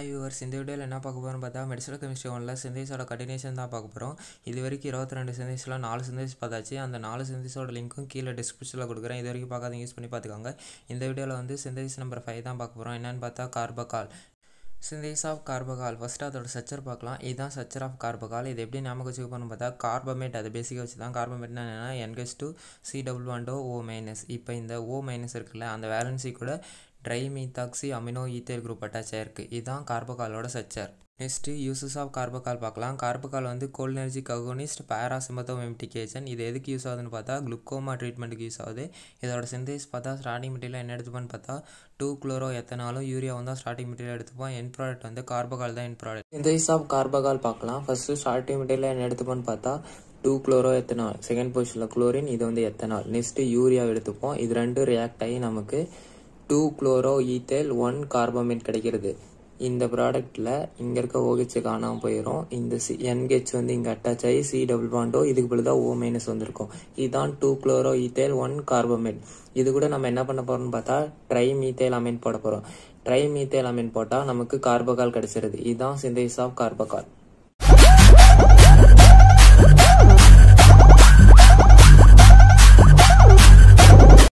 hi viewers இந்த வீடியோவில் என்ன பார்க்க போகிறோம்னு பார்த்தா மெடிசல் கெமிஸ்ட்ரி ஒன்றில் சிந்தேஸோட கண்டினியூஷன் தான் பார்க்க போகிறோம் இது வரைக்கும் இருபத்தி ரெண்டு சிந்தேஸில் நாலு சிந்தேஸ் பார்த்தாச்சு அந்த நாலு சிந்தேஸோட லிங்க்கும் கீழே டிஸ்கிரிப்ஷனில் கொடுக்குறேன் இது வரைக்கும் பார்க்காத யூஸ் பண்ணி பார்த்துக்கோங்க இந்த வீடியோவில் வந்து சிந்தேஸ் நம்பர் ஃபைவ் தான் பார்க்க போகிறோம் என்னென்னு பார்த்தா carbachol synthesis of carbachol first அதோட சச்சர் பார்க்கலாம் இதுதான் சச்சர் ஆஃப் கார்பகால் இது எப்படி ஞாபகம் வச்சுக்க போகணும் பார்த்தா கார்பமேட் அது பேசிக்காக வச்சு தான் கார்பமேட்னா என்னென்னா N H two C double one டோ ஓ மைனஸ் இப்போ இந்த ஓ மைனஸ் இருக்குல்ல அந்த வேலன்சி கூட trimethoxy amino ethyl group அட்டாச்சாக இருக்குது இதுதான் கார்பகாலோட சச்சர் நெக்ஸ்ட்டு யூசஸ் ஆஃப் கார்பகால் பார்க்கலாம் கார்பகால் வந்து கோல் எனர்ஜி ககோனிஸ்ட் பேராசிமத்தோமெம்டிகேஷன் இது எதுக்கு யூஸ் ஆகுதுன்னு பார்த்தா குளுக்கோமா ட்ரீட்மெண்ட்டுக்கு யூஸ் ஆகுது இதோட சிந்தேஸ் பார்த்தா ஸ்டார்டிங் மெட்டீரியல் என்ன எடுத்துப்பான்னு பார்த்தா டூ குளோரோ எத்தனாலும் யூரியா வந்து ஸ்டார்டிங் மெட்டீரியல் எடுத்துப்போம் என் ப்ராடக்ட் வந்து கார்பகால் தான் end product synthesis of carbachol பார்க்கலாம் ஃபர்ஸ்ட்டு ஸ்டார்டிங் மெட்டீரியல் என்ன எடுத்துப்போன்னு பார்த்தா டூ குளோரோ எத்தனால் செகண்ட் பொசிஷனில் குளோரின் இது வந்து எத்தனால் நெக்ஸ்ட்டு யூரியா எடுத்துப்போம் இது ரெண்டும் ரியாக்ட் ஆகி நமக்கு two chloroethyl one carbamate கிடைக்கிறது இந்த ப்ராடக்டில் இங்கே இருக்க ஓஹெச் காணாமல் போயிடும் இந்த சி என்ஹெச் வந்து இங்கே அட்டாச் ஆகி சி டபுள் பாண்டோ இதுக்கு போல தான் ஓ மைனஸ் வந்திருக்கும் இதுதான் two chloroethyl one carbamate இது கூட நம்ம என்ன பண்ண போகிறோம்னு பார்த்தா ட்ரை மீத்தேல் அமீன் போட போகிறோம் ட்ரை மீத்தேல் அமீன் போட்டால் நமக்கு கார்பகால் கிடைச்சிருது இதுதான் சிந்தைஸ் ஆஃப் கார்பகால்